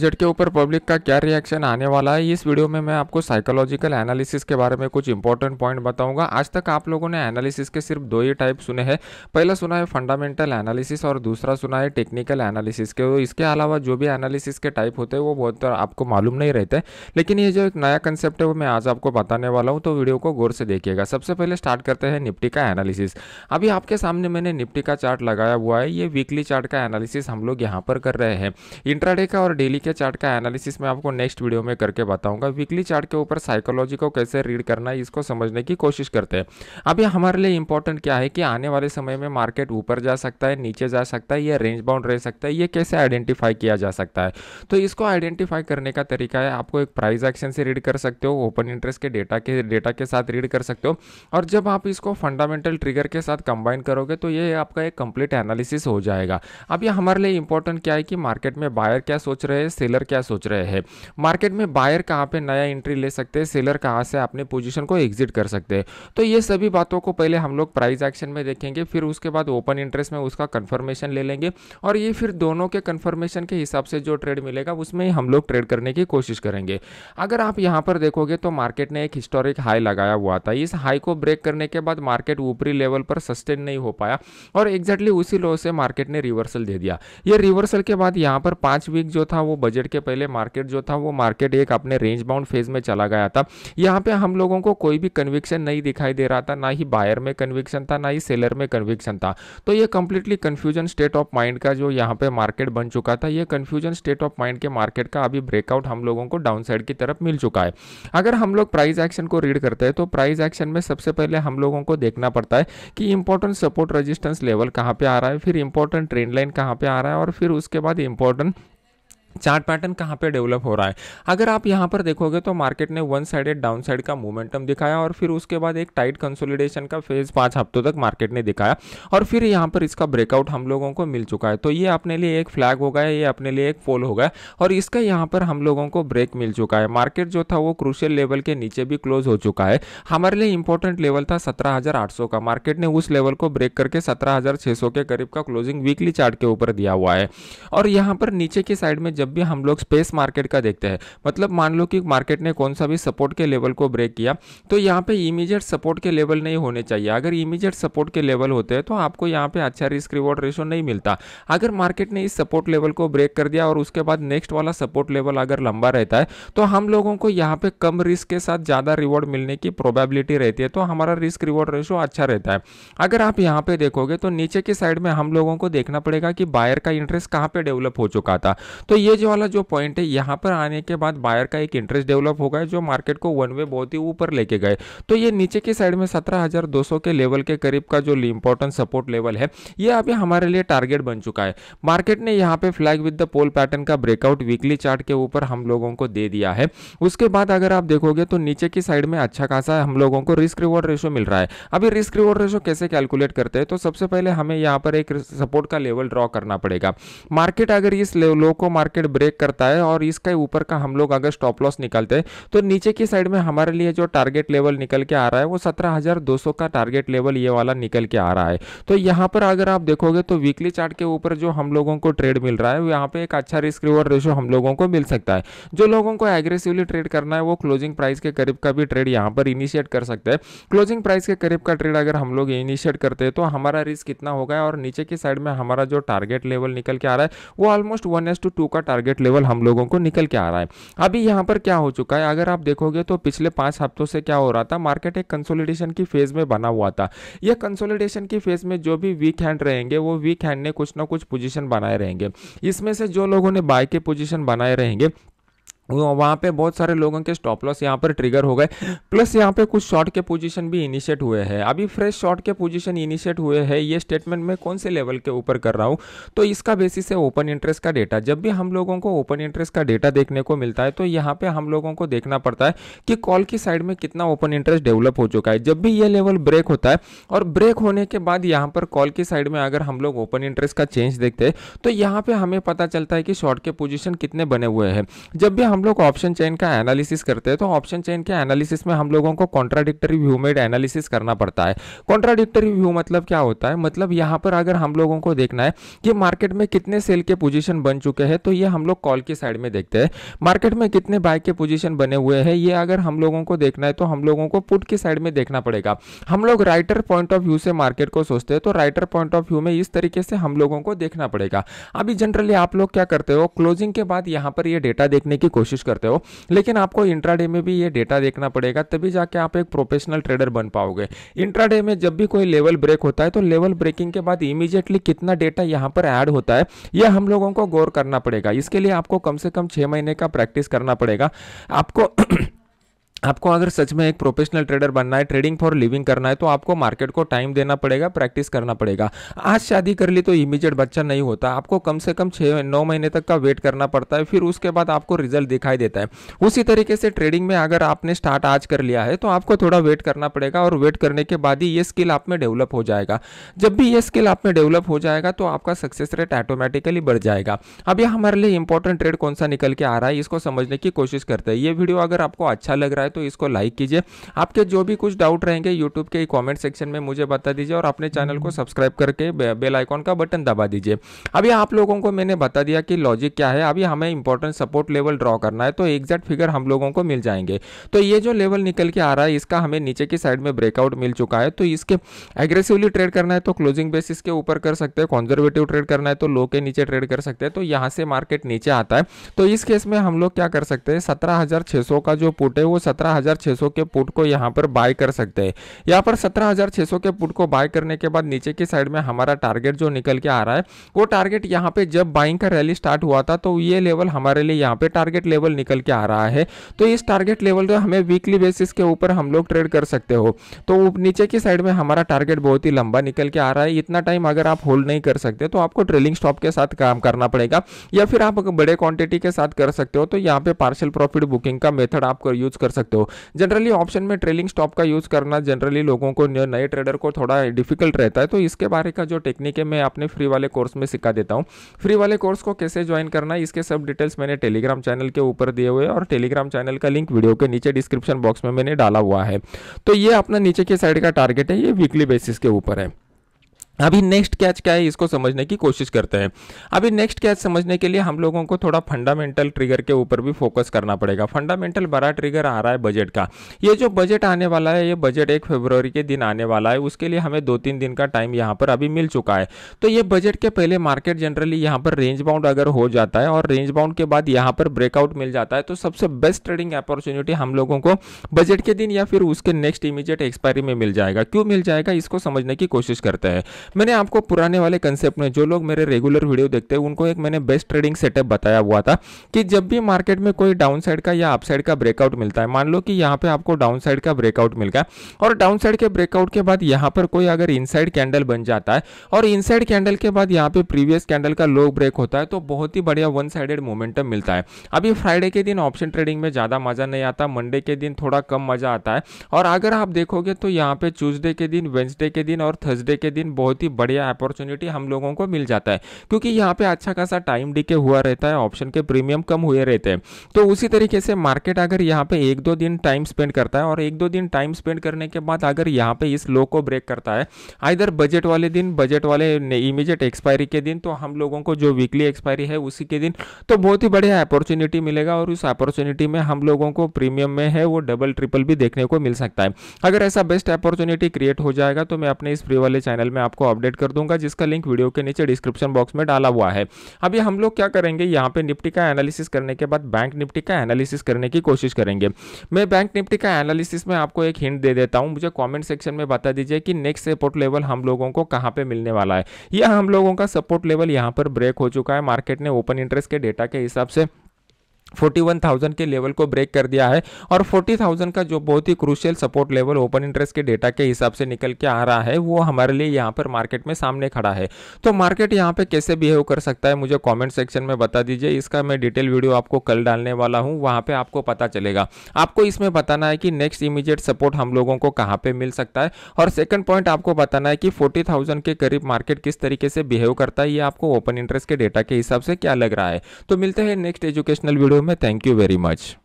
Jet के ऊपर public का क्या रिएक्शन आने वाला है इस वीडियो में मैं आपको साइकोलॉजिकल एनालिसिस के बारे में कुछ इंपॉर्टेंट पॉइंट बताऊंगा आज तक आप लोगों ने एनालिसिस के सिर्फ दो ही टाइप सुने हैं पहला सुना है फंडामेंटल एनालिसिस और दूसरा सुना है टेक्निकल एनालिसिस के इसके अलावा जो भी एनालिसिस के टाइप होते हैं वो बहुत तो आपको मालूम नहीं रहते लेकिन ये जो एक नया कंसेप्ट है वो मैं आज आपको बताने वाला हूँ तो वीडियो को गौर से देखिएगा सबसे पहले स्टार्ट करते हैं निप्टी का एनालिसिस अभी आपके सामने मैंने निप्टी का चार्ट लगाया हुआ है ये वीकली चार्ट का एनालिसिस हम लोग यहाँ पर कर रहे हैं इंट्राडे का और डेली के चार्ट का एनालिसिस मैं आपको नेक्स्ट वीडियो में करके बताऊंगा वीकली चार्ट के ऊपर साइकोलॉजी को कैसे रीड करना है इसको समझने की कोशिश करते हैं अभी हमारे लिए इंपॉर्टेंट क्या है कि आने वाले समय में मार्केट ऊपर जा सकता है नीचे जा सकता है या रेंज बाउंड रह सकता है ये कैसे आइडेंटिफाई किया जा सकता है तो इसको आइडेंटिफाई करने का तरीका है आपको एक प्राइज एक्शन से रीड कर सकते हो ओपन इंटरेस्ट के डेटा के डेटा के साथ रीड कर सकते हो और जब आप इसको फंडामेंटल ट्रिगर के साथ कंबाइन करोगे तो ये आपका एक कंप्लीट एनालिसिस हो जाएगा अब ये हमारे लिए इंपॉर्टेंट क्या है कि मार्केट में बायर क्या सोच रहे हैं सेलर क्या सोच रहे हैं मार्केट में बायर कहाँ पे नया एंट्री ले सकते हैं सेलर कहाँ से अपने पोजीशन को एग्जिट कर सकते हैं तो ये सभी बातों को पहले हम लोग प्राइस एक्शन में देखेंगे फिर उसके बाद ओपन इंटरेस्ट में उसका कन्फर्मेशन ले लेंगे और ये फिर दोनों के कन्फर्मेशन के हिसाब से जो ट्रेड मिलेगा उसमें हम लोग ट्रेड करने की कोशिश करेंगे अगर आप यहाँ पर देखोगे तो मार्केट ने एक हिस्टोरिक हाई लगाया हुआ था इस हाई को ब्रेक करने के बाद मार्केट ऊपरी लेवल पर सस्टेन नहीं हो पाया और एग्जैक्टली उसी लो से मार्केट ने रिवर्सल दे दिया ये रिवर्सल के बाद यहाँ पर पाँच वीक जो था वो बजट के पहले मार्केट जो था वो मार्केट एक अपने रेंज बाउंड फेज में चला गया था यहाँ पे हम लोगों को कोई भी कन्विक्शन नहीं दिखाई दे रहा था ना ही बायर में कन्विक्शन था ना ही सेलर में कन्विक्शन था तो ये completely confusion state of mind का जो यहाँ पे मार्केट बन चुका था ये कन्फ्यूजन स्टेट ऑफ माइंड के मार्केट का अभी ब्रेकआउट हम लोगों को डाउन साइड की तरफ मिल चुका है अगर हम लोग प्राइज एक्शन को रीड करते हैं तो प्राइज एक्शन में सबसे पहले हम लोगों को देखना पड़ता है कि इंपॉर्टेंट सपोर्ट रजिस्टेंस लेवल कहाँ पे आ रहा है फिर इंपॉर्टेंट ट्रेंड लाइन कहाँ पे आ रहा है और फिर उसके बाद इंपॉर्टेंट चार्ट पैटर्न कहाँ पे डेवलप हो रहा है अगर आप यहाँ पर देखोगे तो मार्केट ने वन साइडेड डाउन साइड का मोमेंटम दिखाया और फिर उसके बाद एक टाइट कंसोलिडेशन का फेज पाँच हफ्तों तक मार्केट ने दिखाया और फिर यहाँ पर इसका ब्रेकआउट हम लोगों को मिल चुका है तो ये अपने लिए एक फ्लैग हो गया ये अपने लिए एक फोल हो गया और इसका यहाँ पर हम लोगों को ब्रेक मिल चुका है मार्केट जो था वो क्रूशियल लेवल के नीचे भी क्लोज हो चुका है हमारे लिए इंपॉर्टेंट लेवल था सत्रह का मार्केट ने उस लेवल को ब्रेक करके सत्रह के करीब का क्लोजिंग वीकली चार्ट के ऊपर दिया हुआ है और यहाँ पर नीचे की साइड में जब जब भी हम लोग स्पेस मार्केट का देखते हैं मतलब मान लो कि मार्केट ने कौन सा भी सपोर्ट के लेवल को ब्रेक किया तो यहाँ पे इमीजिएट सपोर्ट के लेवल नहीं होने चाहिए अगर इमीजिएट सपोर्ट के लेवल होते हैं तो आपको यहाँ पे अच्छा रिस्क रिवॉर्ड रेशो नहीं मिलता अगर मार्केट ने इस सपोर्ट लेवल को ब्रेक कर दिया और उसके बाद नेक्स्ट वाला सपोर्ट लेवल अगर लंबा रहता है तो हम लोगों को यहाँ पे कम रिस्क के साथ ज़्यादा रिवॉर्ड मिलने की प्रोबेबिलिटी रहती है तो हमारा रिस्क रिवॉर्ड रेशो अच्छा रहता है अगर आप यहाँ पे देखोगे तो नीचे की साइड में हम लोगों को देखना पड़ेगा कि बायर का इंटरेस्ट कहाँ पे डेवलप हो चुका था तो ये ये वाला जो पॉइंट है यहाँ पर आने के बाद बायर का एक इंटरेस्ट डेवलप होगा जो मार्केट को वन वे बहुत ही ऊपर लेके गए तो ये नीचे के साइड में सत्रह के लेवल के करीब का जो इंपॉर्टेंट सपोर्ट लेवल है ये अभी हमारे लिए टारगेट बन चुका है मार्केट ने यहाँ पे flag with the pole pattern का ब्रेकआउट वीकली चार्ट के ऊपर हम लोगों को दे दिया है उसके बाद अगर आप देखोगे तो नीचे की साइड में अच्छा खासा हम लोगों को रिस्क रिवॉर्ड रेशो मिल रहा है अभी रिस्क रिवॉर्ड रेशो कैसे कैलकुलेट करते हैं तो सबसे पहले हमें यहाँ पर एक सपोर्ट का लेवल ड्रॉ करना पड़ेगा मार्केट अगर इस लो को मार्केट मार्केट ब्रेक करता है और इसके ऊपर का हम लोग अगर स्टॉप लॉस निकालते हैं तो नीचे की साइड में हमारे लिए जो टारगेट लेवल निकल के आ रहा है वो सत्रह का टारगेट लेवल ये वाला निकल के आ रहा है तो यहाँ पर अगर आप देखोगे तो वीकली चार्ट के ऊपर जो हम लोगों को ट्रेड मिल रहा है यहाँ पे एक अच्छा रिस्क रिवॉर्ड रेशो हम लोगों को मिल सकता है जो लोगों को एग्रेसिवली ट्रेड करना है वो क्लोजिंग प्राइस के करीब का भी ट्रेड यहाँ पर इनिशिएट कर सकते हैं क्लोजिंग प्राइस के करीब का ट्रेड अगर हम लोग इनिशिएट करते हैं तो हमारा रिस्क कितना होगा और नीचे की साइड में हमारा जो टारगेट लेवल निकल के आ रहा है वो almost one is to two का टारगेट लेवल हम लोगों को निकल के आ रहा है अभी यहाँ पर क्या हो चुका है अगर आप देखोगे तो पिछले पाँच हफ्तों से क्या हो रहा था मार्केट एक कंसोलिडेशन की फेज़ में बना हुआ था यह कंसोलिडेशन की फेज़ में जो भी वीक हैंड रहेंगे वो वीक हैंड ने कुछ ना कुछ पोजिशन बनाए रहेंगे इसमें से जो लोगों ने बाय के पोजिशन बनाए रहेंगे वहाँ पे बहुत सारे लोगों के स्टॉप लॉस यहाँ पर ट्रिगर हो गए प्लस यहाँ पे कुछ शॉर्ट के पोजीशन भी इनिशिएट हुए हैं अभी फ्रेश शॉर्ट के पोजीशन इनिशिएट हुए हैं ये स्टेटमेंट मैं कौन से लेवल के ऊपर कर रहा हूँ तो इसका बेसिस है ओपन इंटरेस्ट का डेटा जब भी हम लोगों को ओपन इंटरेस्ट का डेटा देखने को मिलता है तो यहाँ पर हम लोगों को देखना पड़ता है कि कॉल की साइड में कितना ओपन इंटरेस्ट डेवलप हो चुका है जब भी ये लेवल ब्रेक होता है और ब्रेक होने के बाद यहाँ पर कॉल की साइड में अगर हम लोग ओपन इंटरेस्ट का चेंज देखते हैं तो यहाँ पर हमें पता चलता है कि शॉर्ट के पोजिशन कितने बने हुए हैं जब भी हम लोग ऑप्शन चेन का एनालिसिस करते हैं तो ऑप्शन चेन के एनालिसिस में हम लोगों को कॉन्ट्राडिक्टरी व्यू मेड एनालिसिस करना पड़ता है कॉन्ट्राडिक्टरी व्यू मतलब क्या होता है मतलब यहाँ पर अगर हम लोगों को देखना है कि मार्केट में कितने सेल के पोजिशन बन चुके हैं तो ये हम लोग कॉल की साइड में देखते हैं मार्केट में कितने बाइक के पोजिशन बने हुए हैं ये अगर हम लोगों को देखना है तो हम लोगों को पुट की साइड में देखना पड़ेगा हम लोग राइटर पॉइंट ऑफ व्यू से मार्केट को सोचते हैं तो राइटर पॉइंट ऑफ व्यू में इस तरीके से हम लोगों को देखना पड़ेगा अभी जनरली आप लोग क्या करते हो क्लोजिंग के बाद यहाँ पर ये डेटा देखने की कोशिश कोशिश करते हो लेकिन आपको इंट्राडे में भी ये डेटा देखना पड़ेगा तभी जाके आप एक प्रोफेशनल ट्रेडर बन पाओगे इंट्राडे में जब भी कोई लेवल ब्रेक होता है तो लेवल ब्रेकिंग के बाद इमीजिएटली कितना डेटा यहाँ पर ऐड होता है यह हम लोगों को गौर करना पड़ेगा इसके लिए आपको कम से कम छः महीने का प्रैक्टिस करना पड़ेगा आपको आपको अगर सच में एक प्रोफेशनल ट्रेडर बनना है ट्रेडिंग फॉर लिविंग करना है तो आपको मार्केट को टाइम देना पड़ेगा प्रैक्टिस करना पड़ेगा आज शादी कर ली तो इमीजिएट बच्चा नहीं होता आपको कम से कम छः नौ महीने तक का वेट करना पड़ता है फिर उसके बाद आपको रिजल्ट दिखाई देता है उसी तरीके से ट्रेडिंग में अगर आपने स्टार्ट आज कर लिया है तो आपको थोड़ा वेट करना पड़ेगा और वेट करने के बाद ही ये स्किल आप में डेवलप हो जाएगा जब भी ये स्किल आप में डेवलप हो जाएगा तो आपका सक्सेस रेट ऑटोमेटिकली बढ़ जाएगा अब ये हमारे लिए इंपॉर्टेंट ट्रेड कौन सा निकल के आ रहा है इसको समझने की कोशिश करते हैं ये वीडियो अगर आपको अच्छा लग रहा है तो तो इसको लाइक कीजिए आपके जो भी कुछ डाउट रहेंगे यूट्यूब के कॉमेंट सेक्शन में मुझे बता दीजिए और अपने चैनल को सब्सक्राइब करके बेल आइकॉन का बटन दबा दीजिए अभी आप लोगों को मैंने बता दिया कि लॉजिक क्या है अभी हमें इंपॉर्टेंट सपोर्ट लेवल ड्रॉ करना है तो एग्जैक्ट फिगर हम लोगों को मिल जाएंगे तो ये जो लेवल निकल के आ रहा है इसका हमें नीचे की साइड में ब्रेकआउट मिल चुका है तो इसके एग्रेसिवली ट्रेड करना है तो क्लोजिंग बेसिस के ऊपर कर सकते हैं कॉन्जर्वेटिव ट्रेड करना है तो लो के नीचे ट्रेड कर सकते हैं तो यहाँ से मार्केट नीचे आता है तो इस केस में हम लोग क्या कर सकते हैं सत्रह का जो पुट है वो 17600 के पुट को यहाँ पर बाय कर सकते हैं यहाँ पर 17600 के पुट को बाय करने के बाद नीचे की साइड में हमारा टारगेट जो निकल के आ रहा है वो टारगेट यहाँ पे जब बाइंग का रैली स्टार्ट हुआ था तो ये लेवल हमारे लिए यहाँ पे टारगेट लेवल निकल के आ रहा है तो इस टारगेट लेवल तो हमें वीकली बेसिस के ऊपर हम लोग ट्रेड कर सकते हो तो नीचे की साइड में हमारा टारगेट बहुत ही लंबा निकल के आ रहा है इतना टाइम अगर आप होल्ड नहीं कर सकते तो आपको ट्रेलिंग स्टॉप के साथ काम करना पड़ेगा या फिर आप बड़े क्वांटिटी के साथ कर सकते हो तो यहाँ पे पार्सल प्रॉफिट बुकिंग का मेथड आप यूज कर सकते सकते हो जनरली ऑप्शन में ट्रेलिंग स्टॉप का यूज़ करना जनरली लोगों को नए ट्रेडर को थोड़ा डिफिकल्ट रहता है तो इसके बारे का जो टेक्निक है मैं अपने फ्री वाले कोर्स में सिखा देता हूँ फ्री वाले कोर्स को कैसे ज्वाइन करना इसके सब डिटेल्स मैंने टेलीग्राम चैनल के ऊपर दिए हुए और टेलीग्राम चैनल का लिंक वीडियो के नीचे डिस्क्रिप्शन बॉक्स में मैंने डाला हुआ है तो ये अपना नीचे के साइड का टारगेट है ये वीकली बेसिस के ऊपर है अभी नेक्स्ट कैच क्या है इसको समझने की कोशिश करते हैं अभी नेक्स्ट कैच समझने के लिए हम लोगों को थोड़ा फंडामेंटल ट्रिगर के ऊपर भी फोकस करना पड़ेगा फंडामेंटल बड़ा ट्रिगर आ रहा है बजट का ये जो बजट आने वाला है ये बजट एक फरवरी के दिन आने वाला है उसके लिए हमें दो तीन दिन का टाइम यहाँ पर अभी मिल चुका है तो ये बजट के पहले मार्केट जनरली यहाँ पर रेंज बाउंड अगर हो जाता है और रेंज बाउंड के बाद यहाँ पर ब्रेकआउट मिल जाता है तो सबसे बेस्ट ट्रेडिंग अपॉर्चुनिटी हम लोगों को बजट के दिन या फिर उसके नेक्स्ट इमीजिएट एक्सपायरी में मिल जाएगा क्यों मिल जाएगा इसको समझने की कोशिश करते हैं मैंने आपको पुराने वाले कंसेप्ट में जो लोग मेरे रेगुलर वीडियो देखते हैं उनको एक मैंने बेस्ट ट्रेडिंग सेटअप बताया हुआ था कि जब भी मार्केट में कोई डाउन साइड का या अपसाइड का ब्रेकआउट मिलता है मान लो कि यहाँ पे आपको डाउन साइड का ब्रेकआउट मिल गया और डाउन साइड के ब्रेकआउट के बाद यहाँ पर कोई अगर इन कैंडल बन जाता है और इन कैंडल के बाद यहाँ पे प्रीवियस कैंडल का लो ब्रेक होता है तो बहुत ही बढ़िया वन साइडेड मोमेंटम मिलता है अभी फ्राइडे के दिन ऑप्शन ट्रेडिंग में ज़्यादा मज़ा नहीं आता मंडे के दिन थोड़ा कम मज़ा आता है और अगर आप देखोगे तो यहाँ पे ट्यूजडे के दिन वेंसडे के दिन और थर्सडे के दिन बहुत बहुत ही बढ़िया अपॉर्चुनिटी हम लोगों को मिल जाता है क्योंकि यहाँ पे अच्छा खासा टाइम डीके हुआ रहता है ऑप्शन के प्रीमियम कम हुए रहते हैं तो उसी तरीके से मार्केट अगर यहाँ पे एक दो दिन टाइम स्पेंड करता है और एक दो दिन टाइम स्पेंड करने के बाद अगर यहाँ पे इस लो को ब्रेक करता है आइधर बजट वाले दिन बजट वाले इमीजिएट एक्सपायरी के दिन तो हम लोगों को जो वीकली एक्सपायरी है उसी के दिन तो बहुत ही बढ़िया अपॉर्चुनिटी मिलेगा और उस अपॉर्चुनिटी में हम लोगों को प्रीमियम में है वो डबल ट्रिपल भी देखने को मिल सकता है अगर ऐसा बेस्ट अपॉर्चुनिटी क्रिएट हो जाएगा तो मैं अपने इस फ्री वाले चैनल में आपको अपडेट कर दूंगा जिसका लिंक वीडियो के नीचे डिस्क्रिप्शन बॉक्स में डाला हुआ है अभी हम लोग क्या करेंगे यहाँ पे निफ्टी का एनालिसिस करने के बाद बैंक निफ्टी का एनालिसिस करने की कोशिश करेंगे मैं बैंक निफ्टी का एनालिसिस में आपको एक हिंट दे देता हूँ मुझे कॉमेंट सेक्शन में बता दीजिए कि नेक्स्ट सपोर्ट लेवल हम लोगों को कहाँ पर मिलने वाला है यह हम लोगों का सपोर्ट लेवल यहाँ पर ब्रेक हो चुका है मार्केट ने ओपन इंटरेस्ट के डेटा के हिसाब से 41,000 के लेवल को ब्रेक कर दिया है और 40,000 का जो बहुत ही crucial support level open interest के डेटा के हिसाब से निकल के आ रहा है वो हमारे लिए यहाँ पर मार्केट में सामने खड़ा है तो मार्केट यहाँ पे कैसे बिहेव कर सकता है मुझे कमेंट सेक्शन में बता दीजिए इसका मैं डिटेल वीडियो आपको कल डालने वाला हूँ वहाँ पर आपको पता चलेगा आपको इसमें बताना है कि नेक्स्ट इमीजिएट सपोर्ट हम लोगों को कहाँ पर मिल सकता है और सेकेंड पॉइंट आपको बताना है कि फोर्टी के करीब मार्केट किस तरीके से बिहेव करता है ये आपको ओपन इंटरेस्ट के डेटा के हिसाब से क्या लग रहा है तो मिलते हैं next educational video room. Thank you very much.